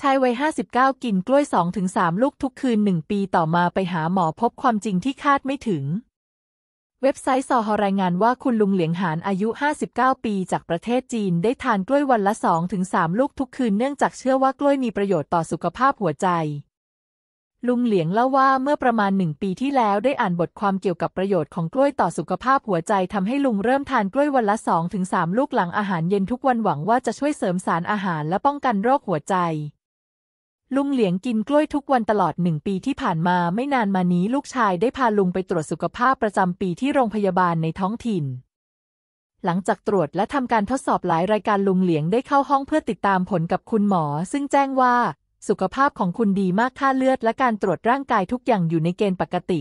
ชายวัย59 กินกล้วย2-3 ลูกทุกคืนหนึ่งปีต่อมาไปหาหมอพบความจริงที่คาดไม่ถึง เว็บไซต์ซอฮรายงานว่าคุณลุงเหลียงหานอายุ 59 ปีจากประเทศจีนได้ทานกล้วยวันละ 2-3 ลูก ทุกคืนเนื่องจากเชื่อว่ากล้วยมีประโยชน์ต่อสุขภาพหัวใจ ลุงเหลียงเล่าว่าเมื่อประมาณหนึ่งปีที่แล้วได้อ่านบทความเกี่ยวกับประโยชน์ของกล้วยต่อสุขภาพหัวใจทำให้ลุงเริ่มทานกล้วยวันละ2-3ลูกหลังอาหารเย็นทุกวันหวังว่าจะช่วยเสริมสารอาหารและป้องกันโรคหัวใจลุงเหลียงกินกล้วยทุกวันตลอดหนึ่งปีที่ผ่านมาไม่นานมานี้ลูกชายได้พาลุงไปตรวจสุขภาพประจำปีที่โรงพยาบาลในท้องถิ่น หลังจากตรวจและทำการทดสอบหลายรายการลุงเหลียงได้เข้าห้องเพื่อติดตามผลกับคุณหมอ ซึ่งแจ้งว่า สุขภาพของคุณดีมากค่าเลือดและการตรวจร่างกายทุกอย่างอยู่ในเกณฑ์ปกติ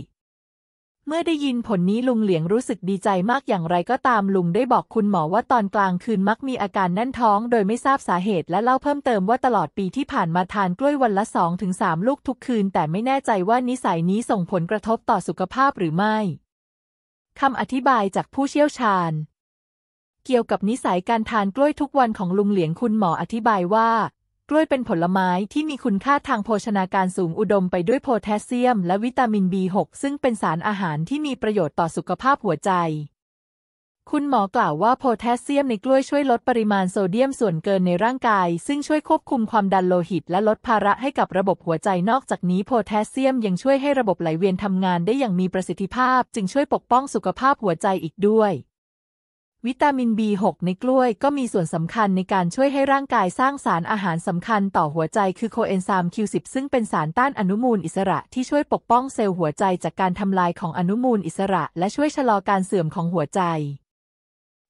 เมื่อได้ยินผลนี้ลุงเหลียงรู้สึกดีใจมากอย่างไรก็ตามลุงได้บอกคุณหมอว่าตอนกลางคืนมักมีอาการแน่นท้องโดยไม่ทราบสาเหตุและเล่าเพิ่มเติมว่าตลอดปีที่ผ่านมาทานกล้วยวันละสองถึงสามลูกทุกคืน แต่ไม่แน่ใจว่านิสัยนี้ส่งผลกระทบต่อสุขภาพหรือไม่คำอธิบายจากผู้เชี่ยวชาญ เกี่ยวกับนิสัยการทานกล้วยทุกวันของลุงเหลียงคุณหมออธิบายว่ากล้วยเป็นผลไม้ที่มีคุณค่าทางโภชนาการสูงอุดมไปด้วยโพแทสเซียมและวิตามิน B6 ซึ่งเป็นสารอาหารที่มีประโยชน์ต่อสุขภาพหัวใจ คุณหมอกล่าวว่าโพแทสเซียมในกล้วยช่วยลดปริมาณโซเดียมส่วนเกินในร่างกาย ซึ่งช่วยควบคุมความดันโลหิตและลดภาระให้กับระบบหัวใจ นอกจากนี้โพแทสเซียมยังช่วยให้ระบบไหลเวียนทำงานได้อย่างมีประสิทธิภาพ จึงช่วยปกป้องสุขภาพหัวใจอีกด้วยวิตามิน B6 ในกล้วยก็มีส่วนสำคัญในการช่วยให้ร่างกายสร้างสารอาหารสำคัญต่อหัวใจคือโคเอนไซม์ Q10 ซึ่งเป็นสารต้านอนุมูลอิสระที่ช่วยปกป้องเซลล์หัวใจจากการทำลายของอนุมูลอิสระและช่วยชะลอการเสื่อมของหัวใจ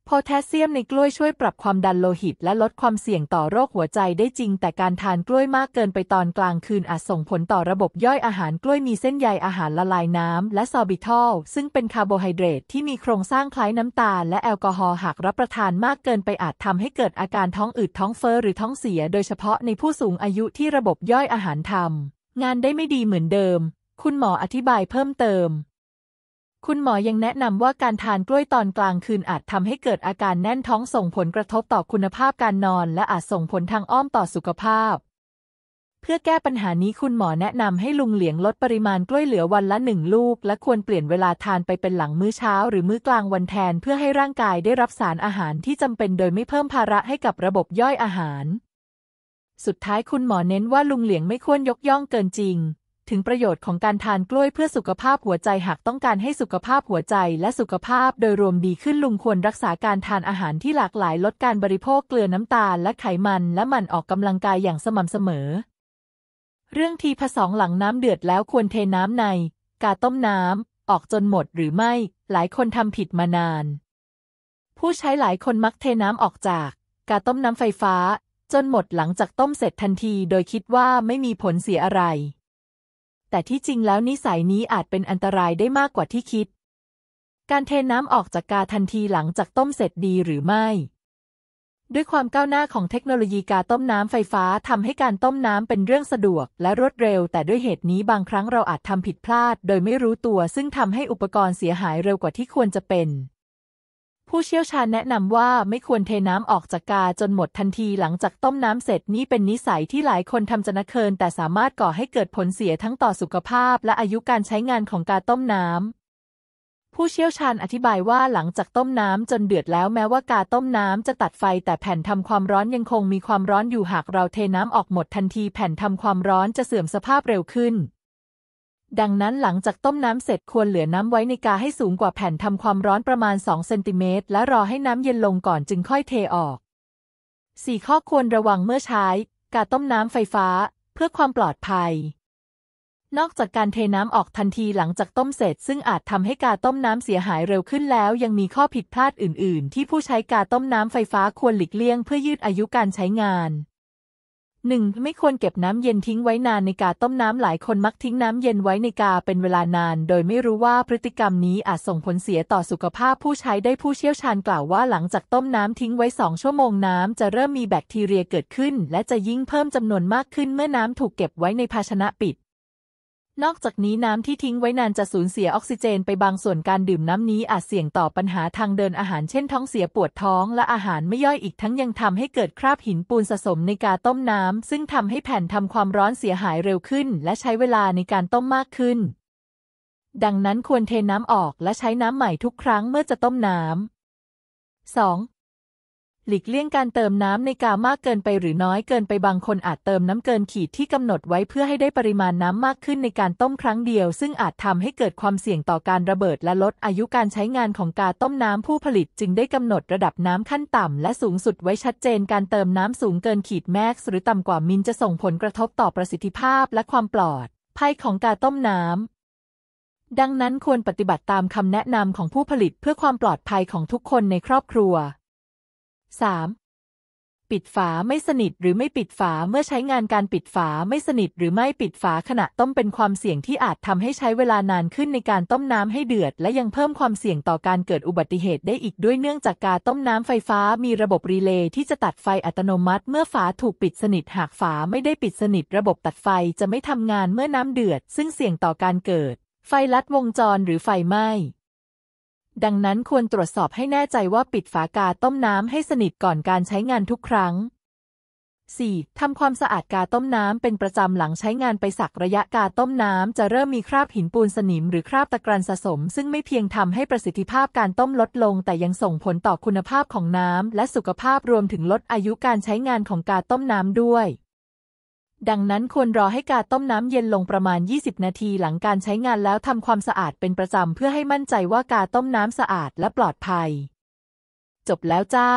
โพแทสเซียมในกล้วยช่วยปรับความดันโลหิตและลดความเสี่ยงต่อโรคหัวใจได้จริงแต่การทานกล้วยมากเกินไปตอนกลางคืนอาจส่งผลต่อระบบย่อยอาหารกล้วยมีเส้นใยอาหารละลายน้ำและซอบิทอลซึ่งเป็นคาร์โบไฮเดรตที่มีโครงสร้างคล้ายน้ำตาลและแอลกอฮอล์หากรับประทานมากเกินไปอาจทำให้เกิดอาการท้องอืดท้องเฟอ้อหรือท้องเสียโดยเฉพาะในผู้สูงอายุที่ระบบย่อยอาหารทำงานได้ไม่ดีเหมือนเดิมคุณหมออธิบายเพิ่มเติมคุณหมอยังแนะนำว่าการทานกล้วยตอนกลางคืนอาจทำให้เกิดอาการแน่นท้องส่งผลกระทบต่อคุณภาพการนอนและอาจส่งผลทางอ้อมต่อสุขภาพ เพื่อแก้ปัญหานี้คุณหมอแนะนำให้ลุงเหลียงลดปริมาณกล้วยเหลือวันละหนึ่งลูกและควรเปลี่ยนเวลาทานไปเป็นหลังมื้อเช้าหรือมื้อกลางวันแทนเพื่อให้ร่างกายได้รับสารอาหารที่จำเป็นโดยไม่เพิ่มภาระให้กับระบบย่อยอาหาร สุดท้ายคุณหมอเน้นว่าลุงเหลียงไม่ควรยกย่องเกินจริงถึงประโยชน์ของการทานกล้วยเพื่อสุขภาพหัวใจหากต้องการให้สุขภาพหัวใจและสุขภาพโดยรวมดีขึ้นลุงควรรักษาการทานอาหารที่หลากหลายลดการบริโภคเกลือน้ำตาลและไขมันและมันออกกำลังกายอย่างสม่ำเสมอ เรื่องทีผสองหลังน้ำเดือดแล้วควรเทน้ำใน กาต้มน้ำออกจนหมดหรือไม่ หลายคนทำผิดมานาน ผู้ใช้หลายคนมักเทน้ำออกจาก กาต้มน้ำไฟฟ้า จนหมดหลังจากต้มเสร็จทันทีโดยคิดว่าไม่มีผลเสียอะไรแต่ที่จริงแล้วนิสัยนี้อาจเป็นอันตรายได้มากกว่าที่คิด การเทน้ำออกจากกาทันทีหลังจากต้มเสร็จดีหรือไม่ ด้วยความก้าวหน้าของเทคโนโลยีการต้มน้ำไฟฟ้าทำให้การต้มน้ำเป็นเรื่องสะดวก และรวดเร็ว แต่ด้วยเหตุนี้บางครั้งเราอาจทำผิดพลาด โดยไม่รู้ตัวซึ่งทำให้อุปกรณ์เสียหายเร็วกว่าที่ควรจะเป็นผู้เชี่ยวชาญแนะนำว่าไม่ควรเทน้ำออกจากกาจนหมดทันที หลังจากต้มน้ำเสร็จนี่เป็นนิสัยที่หลายคนทำจนเคินแต่สามารถก่อให้เกิดผลเสียทั้งต่อสุขภาพและอายุการใช้งานของกาต้มน้ำ ผู้เชี่ยวชาญอธิบายว่าหลังจากต้มน้ำจนเดือดแล้วแม้ว่ากาต้มน้ำจะตัดไฟ แต่แผ่นทำความร้อนยังคง มีความร้อนอยู่หากเราเทน้ำออกหมดทันทีแผ่นทำความร้อนจะเสื่อมสภาพเร็วขึ้นดังนั้นหลังจากต้มน้ำเสร็จควรเหลือน้ำไว้ในกาให้สูงกว่าแผ่นทำความร้อนประมาณ2เซนติเมตรและรอให้น้ำเย็นลงก่อนจึงค่อยเทออก 4 ข้อควรระวังเมื่อใช้ กาต้มน้ำไฟฟ้า เพื่อความปลอดภัย นอกจากการเทน้ำออกทันทีหลังจากต้มเสร็จ ซึ่งอาจทำให้กาต้มน้ำเสียหายเร็วขึ้นแล้ว ยังมีข้อผิดพลาดอื่น ๆ ที่ผู้ใช้กาต้มน้ำไฟฟ้าควรหลีกเลี่ยงเพื่อยืดอายุการใช้งาน 1. ไม่ควรเก็บน้ำเย็นทิ้งไว้นานในกาต้มน้ำหลายคนมักทิ้งน้ำเย็นไว้ในกาเป็นเวลานาน โดยไม่รู้ว่าพฤติกรรมนี้อาจส่งผลเสียต่อสุขภาพผู้ใช้ได้ผู้เชี่ยวชาญกล่าวว่า หลังจากต้มน้ำทิ้งไว้2ชั่วโมงน้ำจะเริ่มมีแบคทีเรียเกิดขึ้น และจะยิ่งเพิ่มจำนวนมากขึ้นเมื่อน้ำถูกเก็บไว้ในภาชนะปิดนอกจากนี้น้ำที่ทิ้งไว้นานจะสูญเสียออกซิเจนไปบางส่วนการดื่มน้ำนี้อาจเสี่ยงต่อปัญหาทางเดินอาหารเช่นท้องเสียปวดท้องและอาหารไม่ย่อยอีกทั้งยังทำให้เกิดคราบหินปูนสะสมในกาต้มน้ำซึ่งทำให้แผ่นทำความร้อนเสียหายเร็วขึ้น และใช้เวลาในการต้มมากขึ้น ดังนั้นควรเทน้ำออกและใช้น้ำใหม่ทุกครั้งเมื่อจะต้มน้ำ 2. หลีกเลี่ยงการเติมน้ำในกามากเกินไปหรือน้อยเกินไปบางคนอาจเติมน้ำเกินขีดที่กำหนดไว้เพื่อให้ได้ปริมาณน้ำมากขึ้นในการต้มครั้งเดียว ซึ่งอาจทำให้เกิดความเสี่ยงต่อการระเบิดและลดอายุการใช้งานของกาต้มน้ำผู้ผลิตจึงได้กำหนดระดับน้ำขั้นต่ำและสูงสุดไว้ชัดเจน การเติมน้ำสูงเกินขีดแม็กซ์หรือต่ำกว่ามินจะส่งผลกระทบต่อประสิทธิภาพและความปลอด ภัยของกาต้มน้ำดังนั้นควรปฏิบัติตามคำแนะนำของผู้ผลิตเพื่อความปลอดภัยของทุกคนในครอบครัว 3. ปิดฝาไม่สนิทหรือไม่ปิดฝาเมื่อใช้งานการปิดฝาไม่สนิท หรือไม่ปิดฝาขณะต้มเป็นความเสี่ยงที่อาจทำให้ใช้เวลานานขึ้นในการต้มน้ำให้เดือด และยังเพิ่มความเสี่ยงต่อการเกิดอุบัติเหตุได้อีกด้วยเนื่องจากการต้มน้ำไฟฟ้ามีระบบรีเลย์ที่จะตัดไฟอัตโนมัติ เมื่อฝาถูกปิดสนิท หากฝาไม่ได้ปิดสนิท ระบบตัดไฟจะไม่ทำงานเมื่อน้ำเดือด ซึ่งเสี่ยงต่อการเกิด ไฟลัดวงจรหรือไฟไหม้ดังนั้นควรตรวจสอบให้แน่ใจว่าปิดฝากาต้มน้ำให้สนิทก่อนการใช้งานทุกครั้ง 4. ทำความสะอาดกาต้มน้ำเป็นประจำหลังใช้งานไปสักระยะกาต้มน้ำจะเริ่มมีคราบหินปูนสนิมหรือคราบตะกรันสะสม ซึ่งไม่เพียงทำให้ประสิทธิภาพการต้มลดลง แต่ยังส่งผลต่อคุณภาพของน้ำและสุขภาพรวมถึงลดอายุการใช้งานของกาต้มน้ำด้วยดังนั้นควรรอให้กาต้มน้ำเย็นลงประมาณ 20 นาทีหลังการใช้งานแล้วทำความสะอาดเป็นประจำ เพื่อให้มั่นใจว่ากาต้มน้ำสะอาดและปลอดภัย จบแล้วจ้า